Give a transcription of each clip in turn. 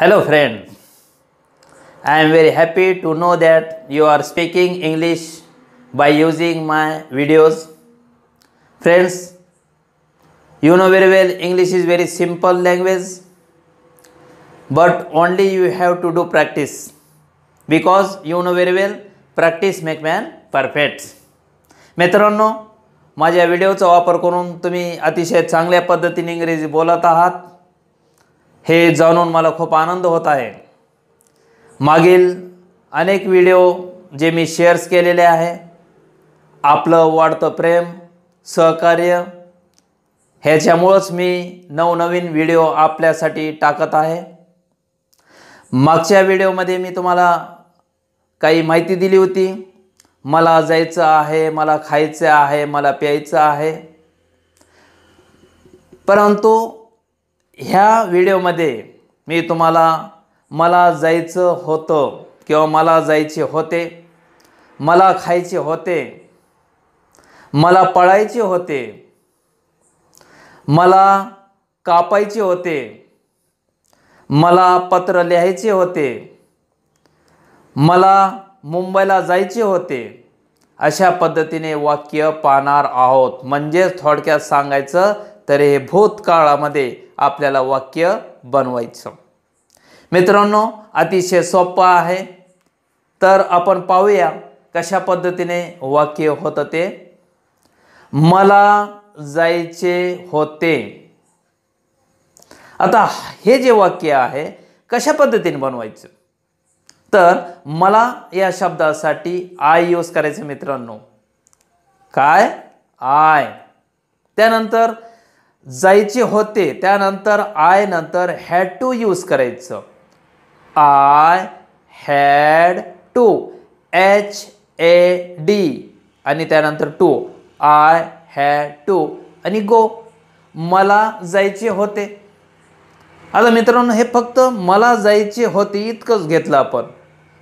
Hello friend I am very happy to know that you are speaking English by using my videos friends you know well English is very simple language but only you have to do practice because you know well practice make man perfect मित्रांनो माझ्या व्हिडिओचा वापर करून तुम्ही अतिशय चांगल्या पद्धतीने इंग्रजी बोलत आहात हे जाणून मला खूप आनंद होत आहे मागील अनेक व्हिडिओ जे मी शेअर्स केलेले आहे आपलं वाढतं प्रेम सहकार्य ह्याच्यामुळंच मी नवनवीन व्हिडिओ आपल्यासाठी टाकत आहे मागच्या व्हिडिओमध्ये मी तुम्हाला काही माहिती दिली होती मला जायचं आहे मला खायचं आहे मला प्यायचं आहे परंतु ह्या व्हिडिओमध्ये मी तुम्हाला मला जायचं होतं किंवा मला जायचे होते मला खायचे होते मला पळायचे होते मला कापायचे होते मला पत्र लिहायचे होते मला मुंबईला जायचे होते अशा पद्धतीने वाक्य पाहणार आहोत म्हणजेच थोडक्यात सांगायचं तर हे भूतकाळामध्ये आपल्याला वाक्य बनवायचं मित्रांनो अतिशय सोपा आहे तर आपण पाहूया कशा पद्धतीने वाक्य होतं ते मला जायचे होते आता हे जे वाक्य आहे कशा पद्धतीने बनवायचं तर मला या शब्दासाठी आय यूज करायचं मित्रांनो काय आय त्यानंतर जायचे होते त्यानंतर आय नंतर हॅड टू यूज करायचं I had to H A D आणि त्यानंतर टू आय हॅड टू आणि गो मला जायचे होते आता मित्रांनो हे फक्त मला जायचे होते इतकंच घेतलं आपण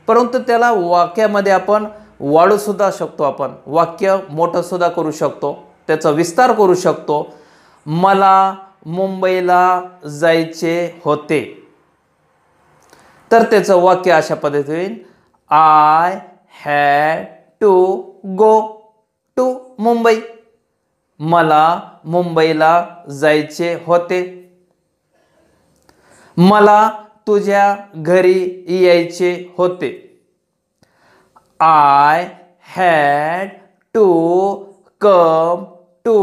परंतु त्याला वाक्यामध्ये आपण वाढूसुद्धा शकतो आपण वाक्य मोठंसुद्धा करू शकतो त्याचा विस्तार करू शकतो मला मुंबईला जायचे होते तर त्याचं वाक्य अशा होईल I had to go to Mumbai मला मुंबईला जायचे होते मला तुझ्या घरी यायचे होते I had to come to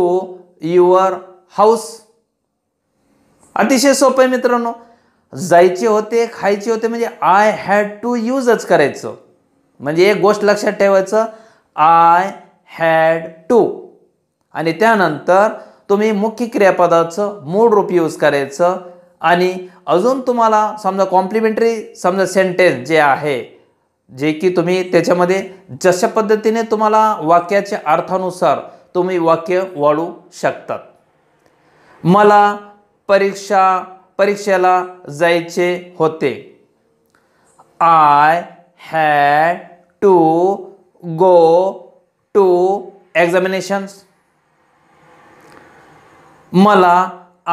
your house अतिशय सोपे मित्रांनो जायचे होते खायचे होते म्हणजे आय हॅड टू यूजच करायचं म्हणजे एक गोष्ट लक्षात ठेवायचं आय हॅड टू आणि त्यानंतर तुम्ही मुख्य क्रियापदाचं मूळ रूप यूज करायचं आणि अजून तुम्हाला समजा कॉम्प्लिमेंटरी समजा सेंटेन्स जे आहे जे की तुम्ही त्याच्यामध्ये जशा पद्धतीने तुम्हाला वाक्याच्या अर्थानुसार तुम्ही वाक्य वाढू शकतात मला परीक्षा परीक्षेला जायचे होते I had to go to examinations मला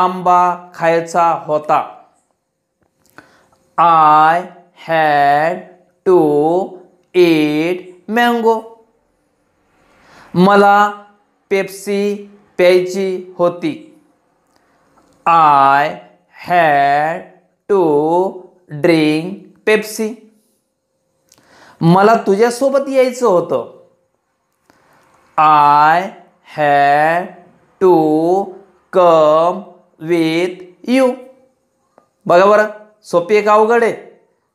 आंबा खायचा होता I had to ate mango मला पेप्सी प्यायची होती I had to drink Pepsi मला तुझ्यासोबत यायचं होतं I had to come with you बघा बरं सोपी एक अवघड आहे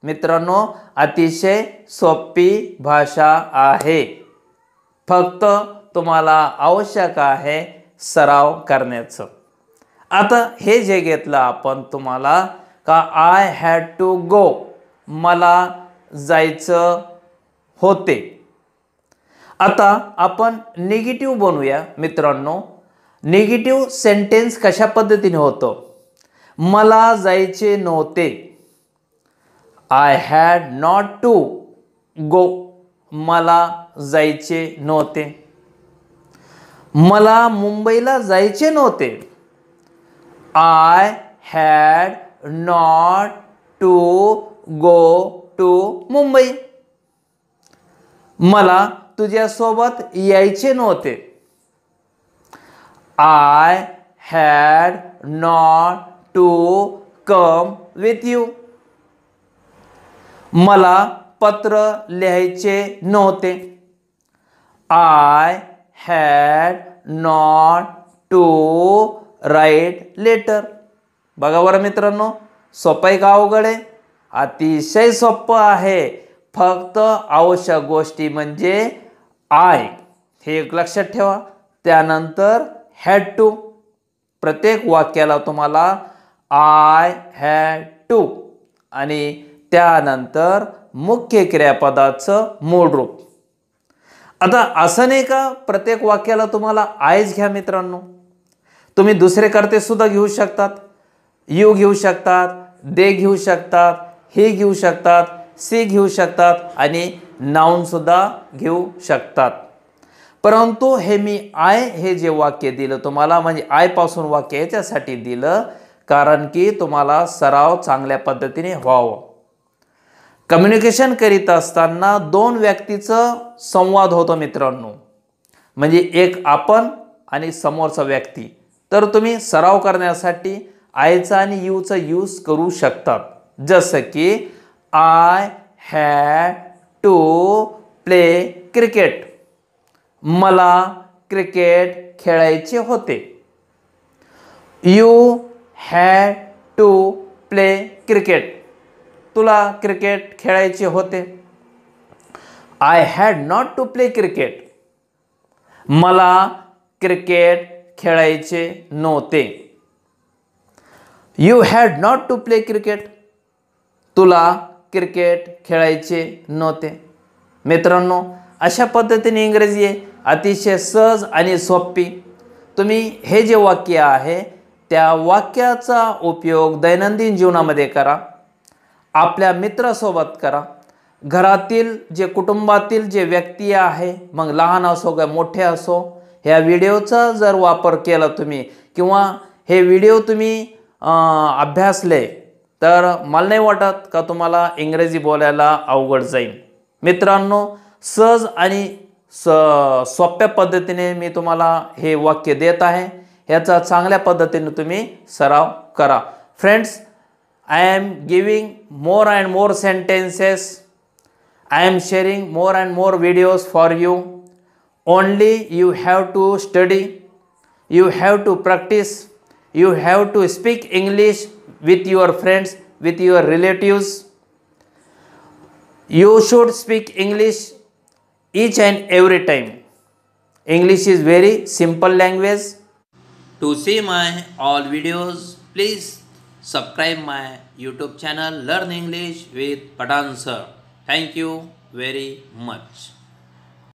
मित्रांनो अतिशय सोपी भाषा आहे फक्त तुम्हाला आवश्यक आहे सराव करण्याचं आता हे जे घेतलं आपण तुम्हाला का आय हॅड टू गो मला जायचं होते आता आपण निगेटिव्ह बनवूया मित्रांनो निगेटिव्ह सेंटेन्स कशा पद्धतीने होतो। मला जायचे नव्हते I had not to go मला जायचे नव्हते मला मुंबईला जायचे नव्हते I had not to go to Mumbai मला तुझ्यासोबत यायचे नव्हते I had not to come with you मला पत्र लिहायचे नव्हते I had not to write letter बघा बरं मित्रांनो सोपं आहे का अवघड आहे अतिशय सोपं आहे फक्त आवश्यक गोष्टी म्हणजे आय हे एक लक्षात ठेवा त्यानंतर हॅड टू प्रत्येक वाक्याला तुम्हाला आय हॅड टू आणि त्यानंतर मुख्य क्रियापदाचं मूळ रूप आता असं नाही का प्रत्येक वाक्याला तुम्हाला आयच घ्या मित्रांनो तुम्ही दुसरे सुद्धा घेऊ शकतात यू घेऊ शकतात दे घेऊ शकतात ही घेऊ शकतात सी घेऊ शकतात आणि नाऊनसुद्धा घेऊ शकतात परंतु हे मी आय हे जे वाक्य दिलं तुम्हाला म्हणजे आयपासून वाक्य याच्यासाठी दिलं कारण की तुम्हाला सराव चांगल्या पद्धतीने व्हावं कम्युनिकेशन करीत असताना दोन व्यक्तीचं संवाद होतो मित्रांनो म्हणजे एक आपण आणि समोरचा व्यक्ती तर तुम्ही सराव करण्यासाठी आयचा आणि यूचा यूज करू शकतात जसं की I had to play cricket मला क्रिकेट खेळायचे होते you had to play cricket तुला क्रिकेट खेळायचे होते I had not to play cricket मला क्रिकेट खेळायचे नव्हते you had not to play cricket तुला क्रिकेट खेळायचे नव्हते मित्रांनो अशा पद्धतीने इंग्रजी आहे अतिशय सहज आणि सोपी तुम्ही हे जे वाक्य आहे त्या वाक्याचा उपयोग दैनंदिन जीवनामध्ये करा आपल्या मित्रासोबत करा घरातील जे कुटुंबातील जे व्यक्ती आहे मग लहान असो काय मोठे असो ह्या व्हिडिओचा जर वापर केला तुम्ही किंवा हे व्हिडिओ तुम्ही अभ्यासले तर मला नाही वाटत का तुम्हाला इंग्रजी बोलायला अवघड जाईल मित्रांनो सहज आणि स सोप्या पद्धतीने मी तुम्हाला हे वाक्य देत आहे ह्याचा चांगल्या पद्धतीने तुम्ही सराव करा friends I am giving more and more sentences I am sharing more and more videos for you only you have to study, you have to practice, you have to speak English with your friends, with your relatives. You should speak English each and every time. English is very simple language. To see my all videos, please subscribe my YouTube channel Learn English with Patan Thank you very much.